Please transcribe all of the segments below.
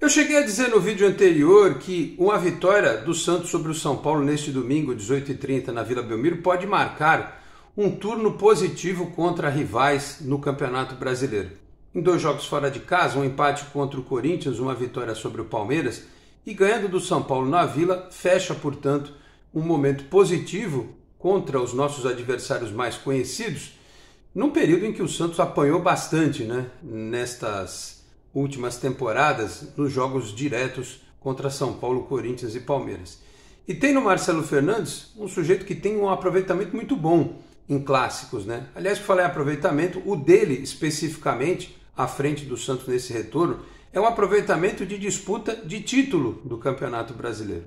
Eu cheguei a dizer no vídeo anterior que uma vitória do Santos sobre o São Paulo neste domingo, 18h30, na Vila Belmiro, pode marcar um turno positivo contra rivais no Campeonato Brasileiro. Em dois jogos fora de casa, um empate contra o Corinthians, uma vitória sobre o Palmeiras, e ganhando do São Paulo na Vila, fecha, portanto, um momento positivo contra os nossos adversários mais conhecidos, num período em que o Santos apanhou bastante né, nestas últimas temporadas nos jogos diretos contra São Paulo, Corinthians e Palmeiras. E tem no Marcelo Fernandes um sujeito que tem um aproveitamento muito bom em clássicos, né? Aliás, que falei aproveitamento, o dele especificamente à frente do Santos nesse retorno é um aproveitamento de disputa de título do Campeonato Brasileiro.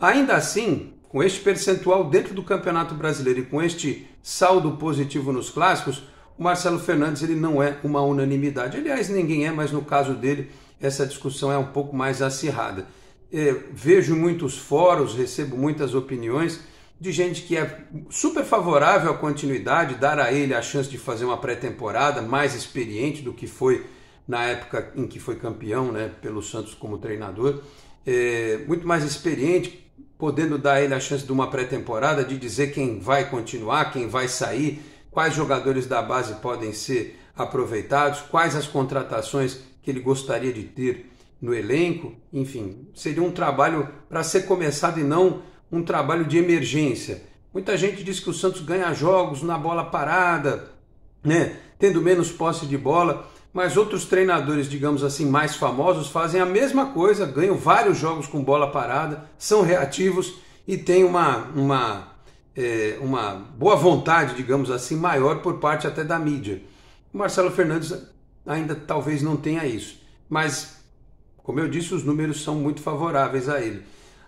Ainda assim, com este percentual dentro do Campeonato Brasileiro e com este saldo positivo nos clássicos, o Marcelo Fernandes ele não é uma unanimidade. Aliás, ninguém é, mas no caso dele, essa discussão é um pouco mais acirrada. É, vejo muitos fóruns, recebo muitas opiniões de gente que é super favorável à continuidade, dar a ele a chance de fazer uma pré-temporada mais experiente do que foi na época em que foi campeão né, pelo Santos como treinador, é, muito mais experiente, podendo dar a ele a chance de uma pré-temporada, de dizer quem vai continuar, quem vai sair, quais jogadores da base podem ser aproveitados, quais as contratações que ele gostaria de ter no elenco, enfim, seria um trabalho para ser começado e não um trabalho de emergência. Muita gente diz que o Santos ganha jogos na bola parada, né, tendo menos posse de bola, mas outros treinadores, digamos assim, mais famosos fazem a mesma coisa, ganham vários jogos com bola parada, são reativos e têm uma, uma é, uma boa vontade, digamos assim, maior por parte até da mídia. O Marcelo Fernandes ainda talvez não tenha isso, mas como eu disse, os números são muito favoráveis a ele.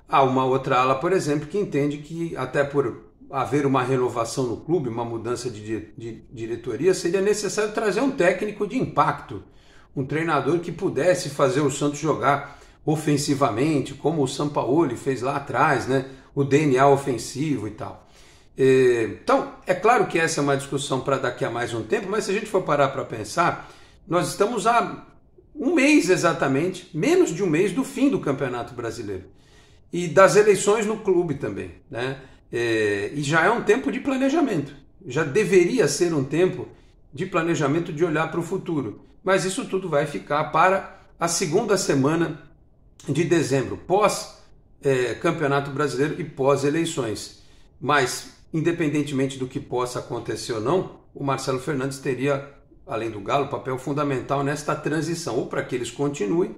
Há uma outra ala, por exemplo, que entende que até por haver uma renovação no clube, uma mudança de, de diretoria, seria necessário trazer um técnico de impacto, um treinador que pudesse fazer o Santos jogar ofensivamente, como o Sampaoli fez lá atrás, né? O DNA ofensivo e tal. É, então, é claro que essa é uma discussão para daqui a mais um tempo, mas se a gente for parar para pensar, nós estamos há um mês exatamente, menos de um mês do fim do Campeonato Brasileiro e das eleições no clube também, né? É, e já é um tempo de planejamento, já deveria ser um tempo de planejamento de olhar para o futuro, mas isso tudo vai ficar para a segunda semana de dezembro, pós é, Campeonato Brasileiro e pós eleições. Mas independentemente do que possa acontecer ou não, o Marcelo Fernandes teria, além do Galo, papel fundamental nesta transição, ou para que eles continuem,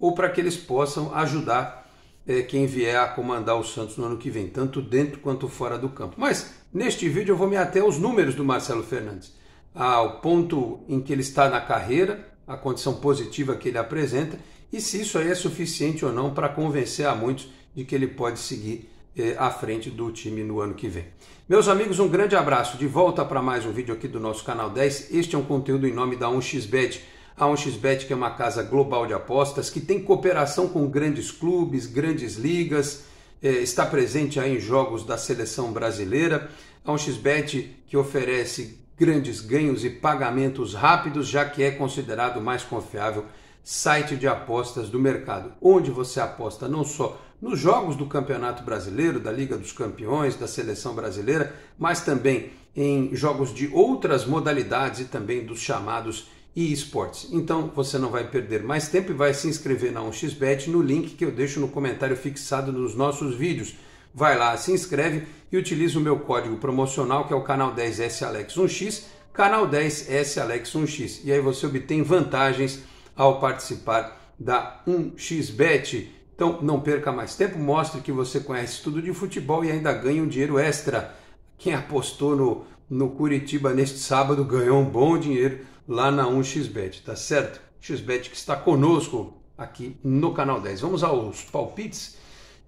ou para que eles possam ajudar é, quem vier a comandar o Santos no ano que vem, tanto dentro quanto fora do campo. Mas neste vídeo eu vou me até aos números do Marcelo Fernandes, ao ponto em que ele está na carreira, a condição positiva que ele apresenta e se isso aí é suficiente ou não para convencer a muitos de que ele pode seguir eh, à frente do time no ano que vem. Meus amigos, um grande abraço. De volta para mais um vídeo aqui do nosso canal 10. Este é um conteúdo em nome da 1xBet. A 1xBet que é uma casa global de apostas que tem cooperação com grandes clubes, grandes ligas, eh, está presente aí em jogos da seleção brasileira. A 1xBet que oferece grandes ganhos e pagamentos rápidos, já que é considerado o mais confiável site de apostas do mercado, onde você aposta não só nos jogos do Campeonato Brasileiro, da Liga dos Campeões, da Seleção Brasileira, mas também em jogos de outras modalidades e também dos chamados e-esportes. Então você não vai perder mais tempo e vai se inscrever na 1xBet no link que eu deixo no comentário fixado nos nossos vídeos. Vai lá, se inscreve e utiliza o meu código promocional que é o canal 10S Alex 1x, canal 10S Alex 1x. E aí você obtém vantagens ao participar da 1xBet então não perca mais tempo, mostre que você conhece tudo de futebol e ainda ganha um dinheiro extra. Quem apostou no, no Curitiba neste sábado ganhou um bom dinheiro lá na 1xBet, tá certo? XBet que está conosco aqui no canal 10. Vamos aos palpites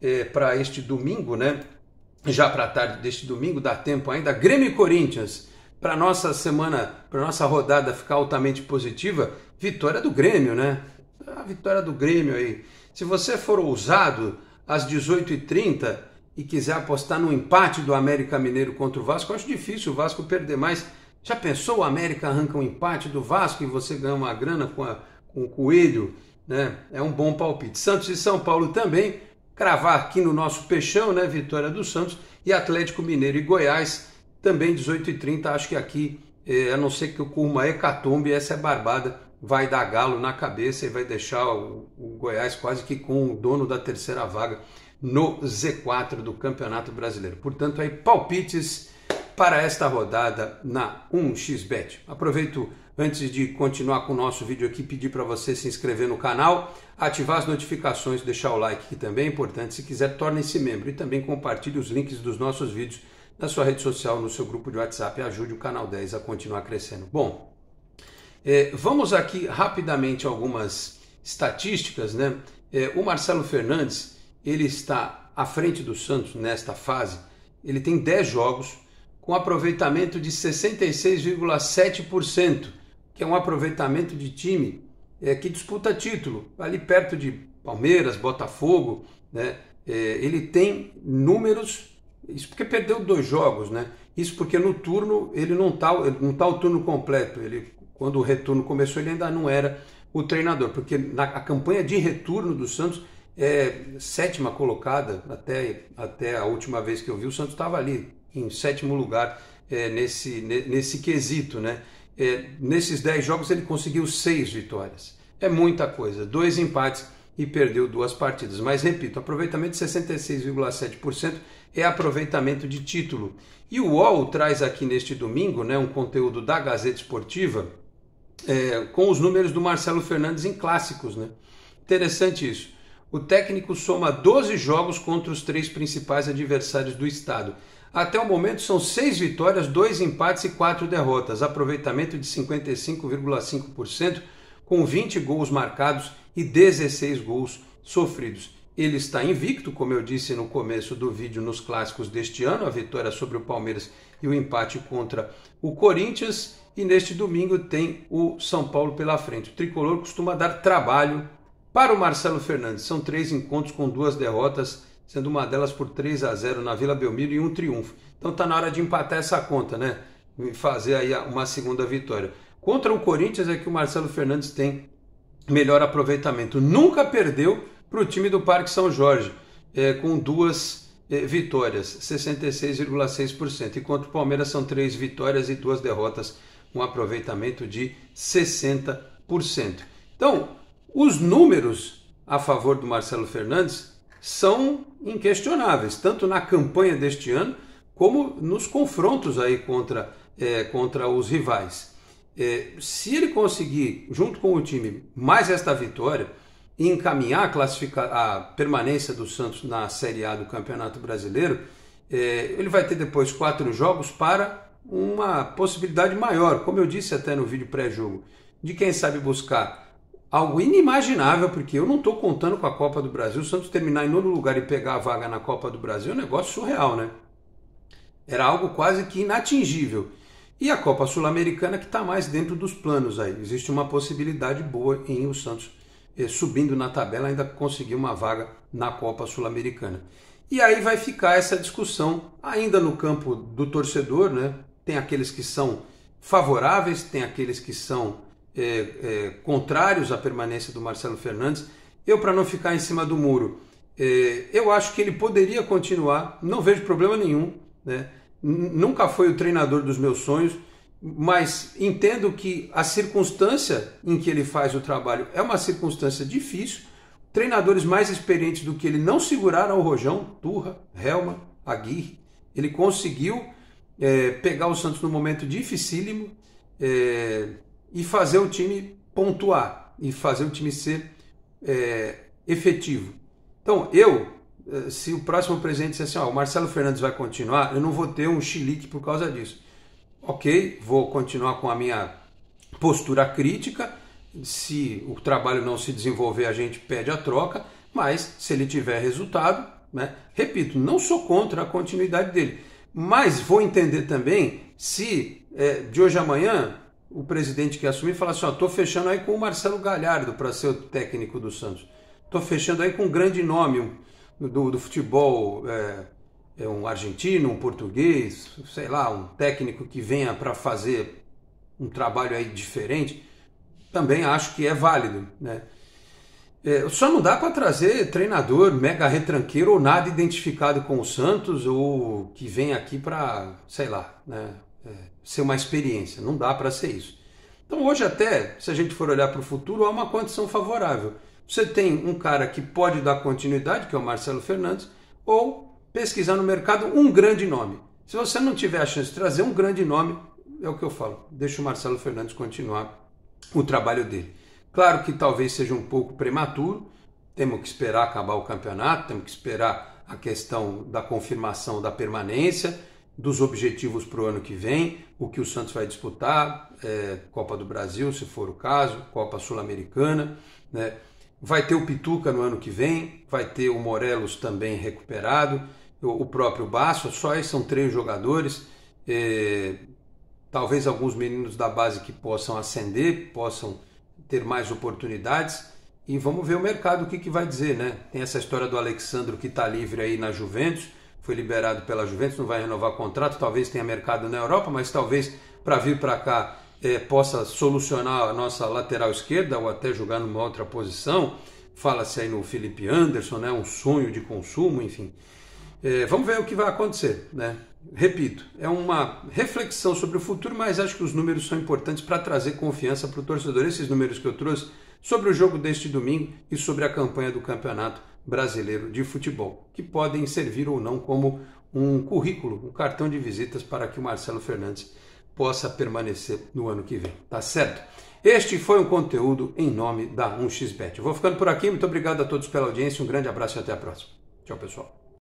é, eh, para este domingo, né? Já para a tarde deste domingo, dá tempo ainda. Grêmio e Corinthians. Para nossa semana, para nossa rodada ficar altamente positiva, vitória do Grêmio, né? A vitória do Grêmio aí. Se você for ousado às 18h30 e quiser apostar no empate do América Mineiro contra o Vasco, acho difícil o Vasco perder mais. Já pensou o América arranca um empate do Vasco e você ganha uma grana com, a, com o Coelho? Né? É um bom palpite. Santos e São Paulo também. Cravar aqui no nosso peixão, né? Vitória do Santos e Atlético Mineiro e Goiás também 18h30. Acho que aqui, é a não ser que o uma é hecatombe, essa é barbada vai dar galo na cabeça e vai deixar o, o Goiás quase que com o dono da terceira vaga no Z4 do Campeonato Brasileiro. Portanto, aí palpites para esta rodada na 1xBet. Aproveito antes de continuar com o nosso vídeo aqui, pedir para você se inscrever no canal, ativar as notificações, deixar o like que também é importante. Se quiser, torne-se membro e também compartilhe os links dos nossos vídeos na sua rede social, no seu grupo de WhatsApp ajude o Canal 10 a continuar crescendo. Bom, é, vamos aqui rapidamente algumas estatísticas, né? É, o Marcelo Fernandes ele está à frente do Santos nesta fase. Ele tem 10 jogos com aproveitamento de 66,7%, que é um aproveitamento de time é, que disputa título, ali perto de Palmeiras, Botafogo, né? É, ele tem números, isso porque perdeu dois jogos, né? Isso porque no turno ele não tá, ele não tá o turno completo, ele quando o retorno começou, ele ainda não era o treinador, porque na a campanha de retorno do Santos é sétima colocada, até, até a última vez que eu vi, o Santos estava ali em sétimo lugar é, nesse, nesse quesito. Né? É, nesses dez jogos ele conseguiu seis vitórias. É muita coisa, dois empates e perdeu duas partidas. Mas repito, aproveitamento de 66,7% é aproveitamento de título. E o UOL traz aqui neste domingo né, um conteúdo da Gazeta Esportiva é, com os números do Marcelo Fernandes em clássicos, né? Interessante isso. O técnico soma 12 jogos contra os três principais adversários do estado. Até o momento são seis vitórias, dois empates e quatro derrotas, aproveitamento de 55,5%, com 20 gols marcados e 16 gols sofridos. Ele está invicto, como eu disse no começo do vídeo, nos clássicos deste ano, a vitória sobre o Palmeiras e o empate contra o Corinthians e neste domingo tem o São Paulo pela frente. O tricolor costuma dar trabalho para o Marcelo Fernandes. São três encontros com duas derrotas, sendo uma delas por 3 a 0 na Vila Belmiro e um triunfo. Então está na hora de empatar essa conta, né? E fazer aí uma segunda vitória. Contra o Corinthians é que o Marcelo Fernandes tem melhor aproveitamento. Nunca perdeu para o time do Parque São Jorge, é, com duas é, vitórias, 66,6%. E contra o Palmeiras são três vitórias e duas derrotas, um aproveitamento de 60%. Então, os números a favor do Marcelo Fernandes são inquestionáveis, tanto na campanha deste ano como nos confrontos aí contra, é, contra os rivais. É, se ele conseguir, junto com o time, mais esta vitória e encaminhar a, a, permanência do Santos na Série A do Campeonato Brasileiro, é, ele vai ter depois quatro jogos para uma possibilidade maior, como eu disse até no vídeo pré-jogo, de quem sabe buscar algo inimaginável, porque eu não estou contando com a Copa do Brasil. O Santos terminar em nono lugar e pegar a vaga na Copa do Brasil é um negócio surreal, né? Era algo quase que inatingível. E a Copa Sul-Americana que está mais dentro dos planos aí. Existe uma possibilidade boa em o Santos eh, subindo na tabela ainda conseguir uma vaga na Copa Sul-Americana. E aí vai ficar essa discussão ainda no campo do torcedor, né? tem aqueles que são favoráveis, tem aqueles que são é, é, contrários à permanência do Marcelo Fernandes. Eu, para não ficar em cima do muro, é, eu acho que ele poderia continuar, não vejo problema nenhum. Né? Nunca foi o treinador dos meus sonhos, mas entendo que a circunstância em que ele faz o trabalho é uma circunstância difícil. Treinadores mais experientes do que ele não seguraram o Rojão, Turra, Helma, Aguirre. Ele conseguiu é, pegar o Santos no momento dificílimo é, e fazer o time pontuar e fazer o time ser é, efetivo. Então, eu, é, se o próximo presidente disser assim, ó, o Marcelo Fernandes vai continuar, eu não vou ter um chilique por causa disso. Ok, vou continuar com a minha postura crítica. Se o trabalho não se desenvolver, a gente pede a troca, mas se ele tiver resultado, né? repito, não sou contra a continuidade dele mas vou entender também se é, de hoje a amanhã o presidente que assumir falar assim: estou fechando aí com o Marcelo Galhardo para ser o técnico do Santos. Estou fechando aí com um grande nome do, do futebol, é, é, um argentino, um português, sei lá, um técnico que venha para fazer um trabalho aí diferente. Também acho que é válido, né? É, só não dá para trazer treinador mega retranqueiro ou nada identificado com o Santos ou que vem aqui para, sei lá, né, é, ser uma experiência. Não dá para ser isso. Então hoje até, se a gente for olhar para o futuro, há uma condição favorável. Você tem um cara que pode dar continuidade, que é o Marcelo Fernandes, ou pesquisar no mercado um grande nome. Se você não tiver a chance de trazer um grande nome, é o que eu falo, deixa o Marcelo Fernandes continuar o trabalho dele. Claro que talvez seja um pouco prematuro, temos que esperar acabar o campeonato, temos que esperar a questão da confirmação da permanência, dos objetivos para o ano que vem, o que o Santos vai disputar, é, Copa do Brasil, se for o caso, Copa Sul-Americana, né? Vai ter o Pituca no ano que vem, vai ter o Morelos também recuperado, o próprio Basso, só esses são três jogadores. É, talvez alguns meninos da base que possam ascender, possam ter mais oportunidades. E vamos ver o mercado o que, que vai dizer, né? Tem essa história do Alexandro que está livre aí na Juventus, foi liberado pela Juventus, não vai renovar contrato, talvez tenha mercado na Europa, mas talvez para vir para cá é, possa solucionar a nossa lateral esquerda ou até jogar numa outra posição. Fala-se aí no Felipe Anderson, né? Um sonho de consumo, enfim. É, vamos ver o que vai acontecer, né? repito, é uma reflexão sobre o futuro, mas acho que os números são importantes para trazer confiança para o torcedor. Esses números que eu trouxe sobre o jogo deste domingo e sobre a campanha do Campeonato Brasileiro de Futebol, que podem servir ou não como um currículo, um cartão de visitas para que o Marcelo Fernandes possa permanecer no ano que vem, tá certo? Este foi um conteúdo em nome da 1xBet. Eu vou ficando por aqui, muito obrigado a todos pela audiência, um grande abraço e até a próxima. Tchau, pessoal.